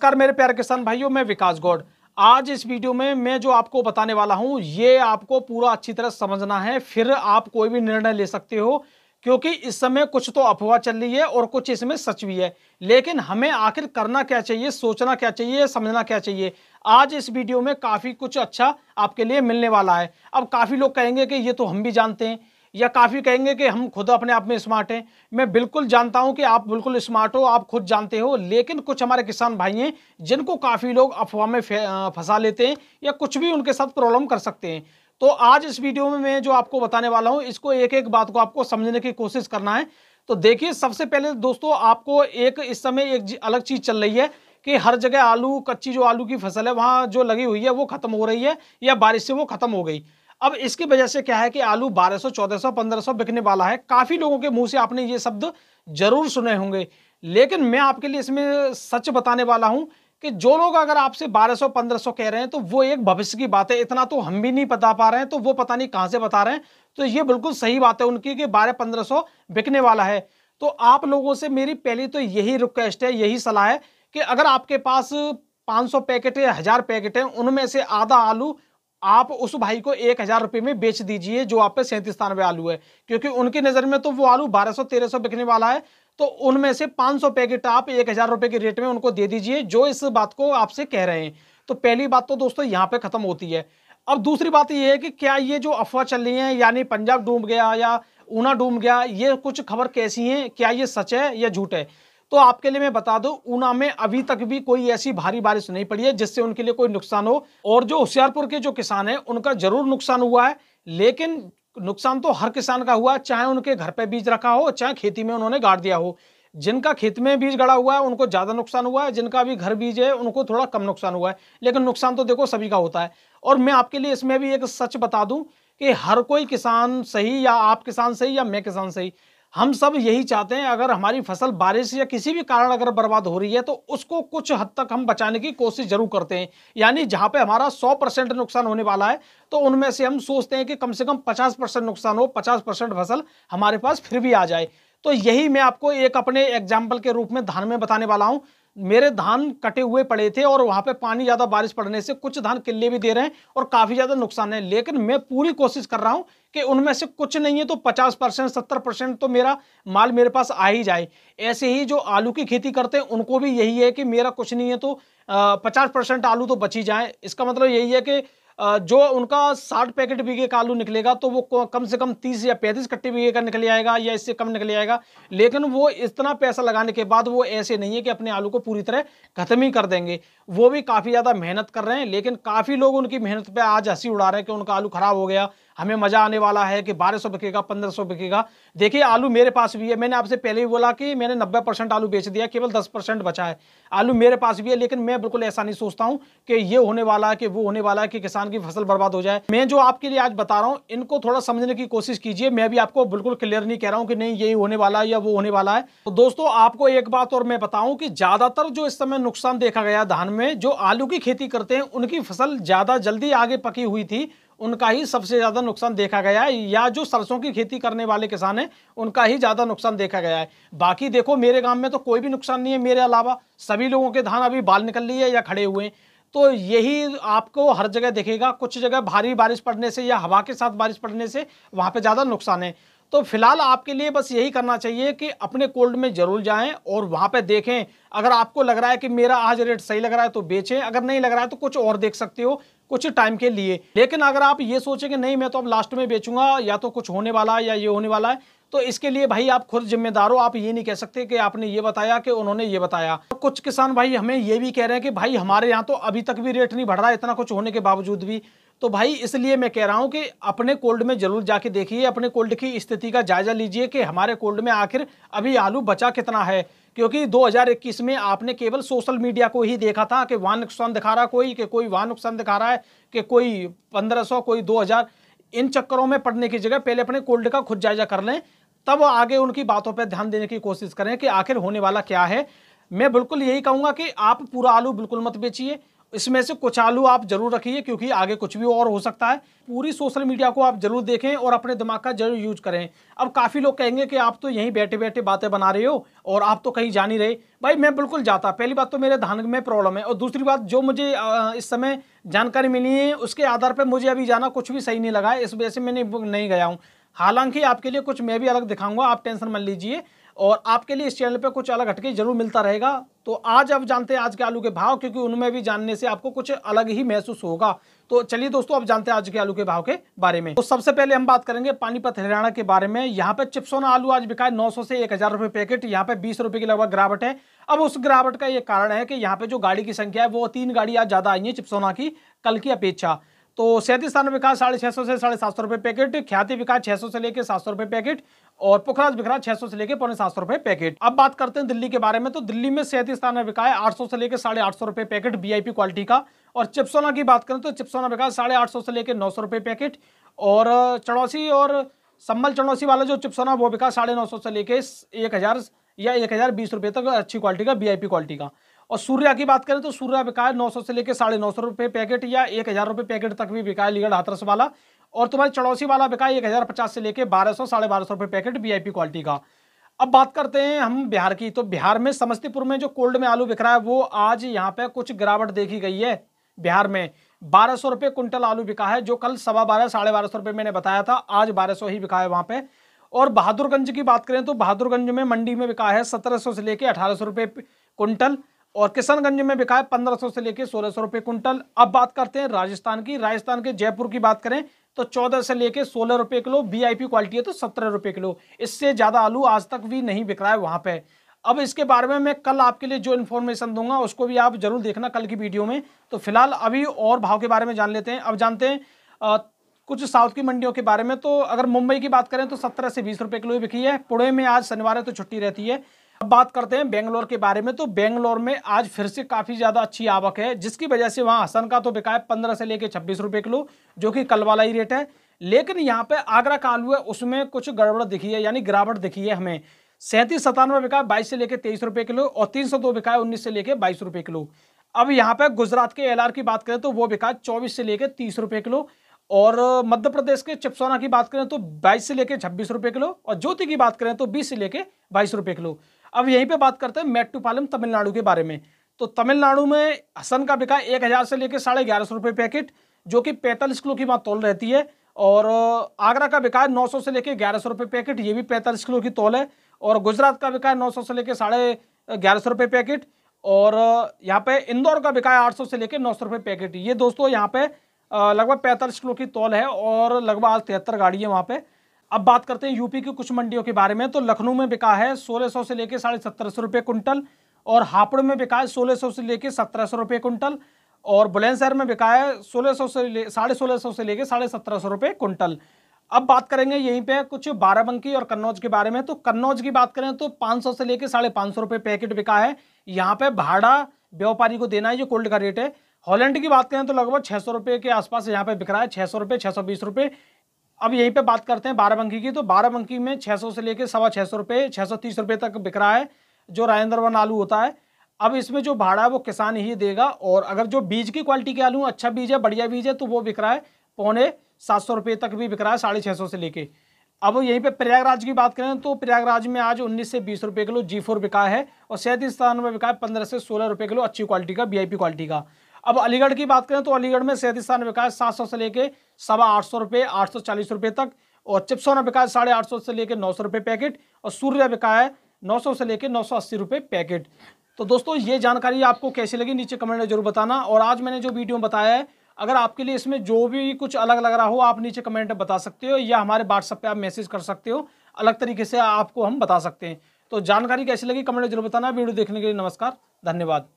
नमस्कार मेरे प्यारे किसान भाइयों मैं विकास गौड आज इस वीडियो में मैं जो आपको बताने वाला हूं ये आपको पूरा अच्छी तरह समझना है फिर आप कोई भी निर्णय ले सकते हो क्योंकि इस समय कुछ तो अफवाह चल रही है और कुछ इसमें सच भी है लेकिन हमें आखिर करना क्या चाहिए सोचना क्या चाहिए समझना क्या चाहिए आज इस वीडियो में काफ़ी कुछ अच्छा आपके लिए मिलने वाला है अब काफ़ी लोग कहेंगे कि ये तो हम भी जानते हैं या काफ़ी कहेंगे कि हम खुद अपने आप में स्मार्ट हैं मैं बिल्कुल जानता हूं कि आप बिल्कुल स्मार्ट हो आप खुद जानते हो लेकिन कुछ हमारे किसान भाई हैं जिनको काफ़ी लोग अफवाह में फंसा लेते हैं या कुछ भी उनके साथ प्रॉब्लम कर सकते हैं तो आज इस वीडियो में मैं जो आपको बताने वाला हूँ इसको एक एक बात को आपको समझने की कोशिश करना है तो देखिए सबसे पहले दोस्तों आपको एक इस समय एक अलग चीज़ चल रही है कि हर जगह आलू कच्ची जो आलू की फसल है वहाँ जो लगी हुई है वो ख़त्म हो रही है या बारिश से वो ख़त्म हो गई अब इसकी वजह से क्या है कि आलू 1200, 1400, 1500 बिकने वाला है काफ़ी लोगों के मुंह से आपने ये शब्द जरूर सुने होंगे लेकिन मैं आपके लिए इसमें सच बताने वाला हूँ कि जो लोग अगर आपसे 1200 1500 कह रहे हैं तो वो एक भविष्य की बात है इतना तो हम भी नहीं बता पा रहे हैं तो वो पता नहीं कहाँ से बता रहे हैं तो ये बिल्कुल सही बात है उनकी कि बारह पंद्रह बिकने वाला है तो आप लोगों से मेरी पहली तो यही रिक्वेस्ट है यही सलाह है कि अगर आपके पास 500 पैकेट या हज़ार पैकेट हैं उनमें से आधा आलू आप उस भाई को एक हजार रुपये में बेच दीजिए जो आप पे सैंतीस तानवे आलू है क्योंकि उनकी नज़र में तो वो आलू बारह सौ तेरह सौ बिकने वाला है तो उनमें से पाँच सौ पैकेट आप एक हजार रुपये के रेट में उनको दे दीजिए जो इस बात को आपसे कह रहे हैं तो पहली बात तो दोस्तों यहाँ पे ख़त्म होती है अब दूसरी बात यह है कि क्या ये जो अफवाह चल रही है यानी पंजाब डूब गया या ऊना डूब गया ये कुछ खबर कैसी हैं क्या ये सच है या झूठ है तो आपके लिए मैं बता दूं ऊना में अभी तक भी कोई ऐसी भारी बारिश नहीं पड़ी है जिससे उनके लिए कोई नुकसान हो और जो होशियारपुर के जो किसान हैं उनका जरूर नुकसान हुआ है लेकिन नुकसान तो हर किसान का हुआ चाहे उनके घर पे बीज रखा हो चाहे खेती में उन्होंने गाड़ दिया हो जिनका खेत में बीज गड़ा हुआ है उनको ज़्यादा नुकसान हुआ है जिनका भी घर बीज है उनको थोड़ा कम नुकसान हुआ है लेकिन नुकसान तो देखो सभी का होता है और मैं आपके लिए इसमें भी एक सच बता दूं कि हर कोई किसान सही या आप किसान सही या मैं किसान सही हम सब यही चाहते हैं अगर हमारी फसल बारिश या किसी भी कारण अगर बर्बाद हो रही है तो उसको कुछ हद तक हम बचाने की कोशिश जरूर करते हैं यानी जहाँ पे हमारा 100 परसेंट नुकसान होने वाला है तो उनमें से हम सोचते हैं कि कम से कम 50 परसेंट नुकसान हो 50 परसेंट फसल हमारे पास फिर भी आ जाए तो यही मैं आपको एक अपने एग्जाम्पल के रूप में धान में बताने वाला हूँ मेरे धान कटे हुए पड़े थे और वहाँ पे पानी ज़्यादा बारिश पड़ने से कुछ धान किले भी दे रहे हैं और काफ़ी ज़्यादा नुकसान है लेकिन मैं पूरी कोशिश कर रहा हूँ कि उनमें से कुछ नहीं है तो 50 परसेंट सत्तर परसेंट तो मेरा माल मेरे पास आ ही जाए ऐसे ही जो आलू की खेती करते हैं उनको भी यही है कि मेरा कुछ नहीं है तो पचास परसेंट आलू तो बची जाए इसका मतलब यही है कि जो उनका साठ पैकेट बीघे का आलू निकलेगा तो वो कम से कम तीस या पैंतीस कट्टे बीघे का निकल आएगा या इससे कम निकल आएगा लेकिन वो इतना पैसा लगाने के बाद वो ऐसे नहीं है कि अपने आलू को पूरी तरह खत्म ही कर देंगे वो भी काफ़ी ज़्यादा मेहनत कर रहे हैं लेकिन काफ़ी लोग उनकी मेहनत पर आज हंसी उड़ा रहे हैं कि उनका आलू ख़राब हो गया हमें मज़ा आने वाला है कि बारह सौ बिकेगा पंद्रह सौ बिकेगा देखिए आलू मेरे पास भी है मैंने आपसे पहले ही बोला कि मैंने नब्बे परसेंट आलू बेच दिया केवल दस परसेंट बचा है आलू मेरे पास भी है लेकिन मैं बिल्कुल ऐसा नहीं सोचता हूँ कि ये होने वाला है कि वो होने वाला है कि किसान की फसल बर्बाद हो जाए मैं जो आपके लिए आज बता रहा हूँ इनको थोड़ा समझने की कोशिश कीजिए मैं भी आपको बिल्कुल क्लियर नहीं कह रहा हूँ कि नहीं यही होने वाला है या वो होने वाला है तो दोस्तों आपको एक बात और मैं बताऊँ की ज़्यादातर जो इस समय नुकसान देखा गया धान में जो आलू की खेती करते हैं उनकी फसल ज़्यादा जल्दी आगे पकी हुई थी उनका ही सबसे ज़्यादा नुकसान देखा गया है या जो सरसों की खेती करने वाले किसान हैं उनका ही ज़्यादा नुकसान देखा गया है बाकी देखो मेरे गांव में तो कोई भी नुकसान नहीं है मेरे अलावा सभी लोगों के धान अभी बाल निकल लिए है या खड़े हुए हैं तो यही आपको हर जगह देखेगा कुछ जगह भारी बारिश पड़ने से या हवा के साथ बारिश पड़ने से वहाँ पर ज़्यादा नुकसान है तो फिलहाल आपके लिए बस यही करना चाहिए कि अपने कोल्ड में जरूर जाएं और वहां पर देखें अगर आपको लग रहा है कि मेरा आज रेट सही लग रहा है तो बेचें अगर नहीं लग रहा है तो कुछ और देख सकते हो कुछ टाइम के लिए लेकिन अगर आप ये सोचें कि नहीं मैं तो अब लास्ट में बेचूंगा या तो कुछ होने वाला है या ये होने वाला है तो इसके लिए भाई आप खुद जिम्मेदार हो आप ये नहीं कह सकते कि आपने ये बताया कि उन्होंने ये बताया कुछ किसान भाई हमें ये भी कह रहे हैं कि भाई हमारे यहाँ तो अभी तक भी रेट नहीं बढ़ रहा है इतना कुछ होने के बावजूद भी तो भाई इसलिए मैं कह रहा हूँ कि अपने कोल्ड में जरूर जाके देखिए अपने कोल्ड की स्थिति का जायजा लीजिए कि हमारे कोल्ड में आखिर अभी आलू बचा कितना है क्योंकि 2021 में आपने केवल सोशल मीडिया को ही देखा था कि वहाँ नुकसान दिखा रहा कोई कि कोई वहाँ नुकसान दिखा रहा है कि कोई 1500 कोई 2000 इन चक्करों में पड़ने की जगह पहले अपने कोल्ड का खुद जायजा कर लें तब आगे उनकी बातों पर ध्यान देने की कोशिश करें कि आखिर होने वाला क्या है मैं बिल्कुल यही कहूँगा कि आप पूरा आलू बिल्कुल मत बेचिए इसमें से कुछ आलू आप जरूर रखिए क्योंकि आगे कुछ भी और हो सकता है पूरी सोशल मीडिया को आप जरूर देखें और अपने दिमाग का जरूर यूज करें अब काफ़ी लोग कहेंगे कि आप तो यहीं बैठे बैठे बातें बना रहे हो और आप तो कहीं जा नहीं रहे भाई मैं बिल्कुल जाता पहली बात तो मेरे धान में प्रॉब्लम है और दूसरी बात जो मुझे इस समय जानकारी मिली है उसके आधार पर मुझे अभी जाना कुछ भी सही नहीं लगा है इस वजह से मैं नहीं गया हूँ हालांकि आपके लिए कुछ मैं भी अलग दिखाऊंगा आप टेंशन मत लीजिए और आपके लिए इस चैनल पे कुछ अलग हटके जरूर मिलता रहेगा तो आज अब जानते हैं आज के आलू के भाव क्योंकि उनमें भी जानने से आपको कुछ अलग ही महसूस होगा तो चलिए दोस्तों अब जानते हैं आज के आलू के भाव के बारे में तो सबसे पहले हम बात करेंगे पानीपत हरियाणा के बारे में यहाँ पे चिप्सोना आलू आज बिकाए नौ से एक हजार पैकेट यहाँ पे बीस रुपए की लगभग गिरावट है अब उस गिरावट का ये कारण है कि यहाँ पे जो गाड़ी की संख्या है वो तीन गाड़ी आज ज्यादा आई है चिप्सोना की कल की अपेक्षा तो सैंतीस स्थान विकास साढ़े छह सौ से साढ़े सात सौ रुपये पैकेट ख्याति विकास छह सौ से लेकर सात सौ रुपये पैकेट और पुखराज बिखरा छह से लेकर पौने सात सौ रुपए पैकेट अब बात करते हैं दिल्ली के बारे में तो दिल्ली में सैंतीस स्थान में बिकाए आठ से लेकर साढ़े आठ रुपए पैकेट वीआईपी क्वालिटी का और चिप्सोना की बात करें तो चिप्सोना बिकाए साढ़े आठ से लेकर नौ रुपए पैकेट और चौड़ौसी और संबल चौड़ौसी वाला जो चिप्सोना वो बिका साढ़े नौ से लेकर एक हजार या एक हजार बीस रुपये तक अच्छी क्वालिटी का बी क्वालिटी का और सूर्या की बात करें तो सूर्या बिकाए है नौ से लेकर साढ़े नौ सौ रुपये पैकेट या एक हज़ार रुपये पैकेट तक भी बिकाए लीगढ़ हाथरस वाला और तुम्हारी चौड़ौसी वाला बिका एक हज़ार पचास से लेके बारह सौ साढ़े बारह सौ रुपये पैकेट वीआईपी क्वालिटी का अब बात करते हैं हम बिहार की तो बिहार में समस्तीपुर में जो कोल्ड में आलू बिक रहा है वो आज यहाँ पे कुछ गिरावट देखी गई है बिहार में बारह सौ रुपये कुंटल आलू बिका है जो कल सवा बारह साढ़े बारह सौ रुपये मैंने बताया था आज बारह सौ ही बिका है वहाँ पे और बहादुरगंज की बात करें तो बहादुरगंज में मंडी में बिका है सत्रह सौ से लेके अठारह सौ रुपये कुंटल और किशनगंज में बिका है पंद्रह सौ से लेके सोलह सौ रुपये कुंटल अब बात करते हैं राजस्थान की राजस्थान के जयपुर की बात करें तो चौदह से लेके सोलह रुपए किलो वी क्वालिटी है तो सत्रह रुपए किलो इससे ज़्यादा आलू आज तक भी नहीं बिक रहा है वहाँ पर अब इसके बारे में मैं कल आपके लिए जो इन्फॉर्मेशन दूंगा उसको भी आप जरूर देखना कल की वीडियो में तो फिलहाल अभी और भाव के बारे में जान लेते हैं अब जानते हैं आ, कुछ साउथ की मंडियों के बारे में तो अगर मुंबई की बात करें तो सत्रह से बीस रुपये किलो बिकी है पुणे में आज शनिवार है तो छुट्टी रहती है अब बात करते हैं बेंगलोर के बारे में तो बेंगलोर में आज फिर से काफी ज्यादा अच्छी आवक है जिसकी वजह से वहां हसन का तो बिका है पंद्रह से लेकर छब्बीस रुपए किलो जो कि कल वाला ही रेट है लेकिन यहाँ पे आगरा का आलू है उसमें कुछ गड़बड़ दिखी है यानी गिरावट दिखी है हमें सैंतीस सतानवे बिका है बाईस से लेकर तेईस रुपए किलो और तीन सौ दो बिका है उन्नीस से लेकर बाईस रुपए किलो अब यहाँ पे गुजरात के एलआर की बात करें तो वो बिका चौबीस से लेकर तीस रुपए किलो और मध्य प्रदेश के चिपसोना की बात करें तो 22 से लेकर छब्बीस रुपए किलो और ज्योति की बात करें तो 20 से लेकर बाईस रुपए किलो अब यहीं पे बात करते हैं मेट्टूपालम तमिलनाडु के बारे में तो तमिलनाडु में हसन का बिका एक हज़ार से लेकर साढ़े ग्यारह सौ रुपये पैकेट जो कि पैंतालीस किलो की वहाँ तोल रहती है और आगरा का बिका नौ सौ से लेकर ग्यारह सौ रुपये पैकेट ये भी पैंतालीस किलो की तोल है और गुजरात का बिका नौ सौ से लेकर साढ़े ग्यारह सौ रुपये पैकेट और यहाँ पे इंदौर का बिका है आठ सौ से लेकर नौ सौ रुपये पैकेट ये दोस्तों यहाँ पे लगभग पैंतालीस किलो की तोल है और लगभग आज तिहत्तर गाड़ी है वहाँ पे अब बात करते हैं यूपी की कुछ मंडियों के बारे में तो लखनऊ में बिका है 1600 से लेकर साढ़े सत्रह सौ रुपये कुंटल और हापुड़ में बिका है 1600 से लेकर सत्रह सौ रुपये कुंटल और बुलंदशहर में बिका है 1600 से साढ़े सोलह सौ से लेकर साढ़े सत्रह सौ रुपये कुंटल अब बात करेंगे यहीं पे कुछ बाराबंकी और कन्नौज के बारे में तो कन्नौज की बात करें तो सौ से लेकर साढ़े पाँच सौ रुपये पैकेट बिका है यहाँ पे भाड़ा व्यापारी को देना है जो कोल्ड का रेट है हॉलैंड की बात करें तो लगभग छः सौ रुपये के आसपास यहाँ पे बिक रहा है छः सौ रुपये छः सौ बीस रुपये अब यहीं पे बात करते हैं बाराबंकी की तो बाराबंकी में 600 से लेकर सवा छः सौ रुपये छः सौ तीस रुपये तक बिक रहा है जो राजेंद्र वन आलू होता है अब इसमें जो भाड़ा है वो किसान ही देगा और अगर जो बीज की क्वालिटी के आलू अच्छा बीज है बढ़िया बीज है तो वो बिक रहा है पौने सात सौ रुपये तक भी बिक रहा है साढ़े छः सौ से लेके अब यहीं पर प्रयागराज की बात करें तो प्रयागराज में आज उन्नीस से बीस रुपये किलो जी फोर बिका है और सैंतीस स्थान में बिका है पंद्रह से सोलह रुपये किलो अच्छी क्वालिटी का पी क्वालिटी का अब अलीगढ़ की बात करें तो अलीगढ़ में सैंतीस स्थान बिका है सात सौ से लेके सवा आठ सौ रुपये आठ सौ चालीस रुपये तक और चिप्सोना बिका है साढ़े आठ सौ से लेकर नौ सौ रुपये पैकेट और सूर्य बिका है नौ सौ से लेकर नौ सौ अस्सी रुपये पैकेट तो दोस्तों ये जानकारी आपको कैसी लगी नीचे कमेंट में जरूर बताना और आज मैंने जो वीडियो बताया है अगर आपके लिए इसमें जो भी कुछ अलग लग रहा हो आप नीचे कमेंट में बता सकते हो या हमारे व्हाट्सएप पर आप मैसेज कर सकते हो अलग तरीके से आपको हम बता सकते हैं तो जानकारी कैसी लगी कमेंट में जरूर बताना वीडियो देखने के लिए नमस्कार धन्यवाद